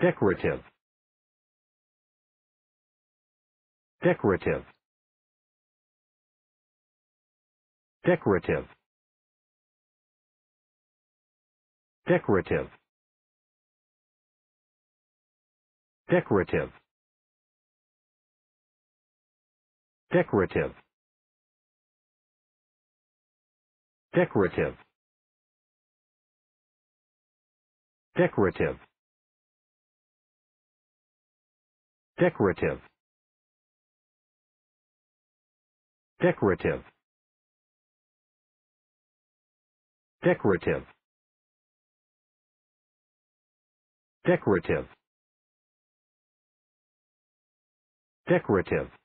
decorative decorative decorative decorative decorative decorative decorative decorative Decorative. Decorative. Decorative. Decorative. Decorative.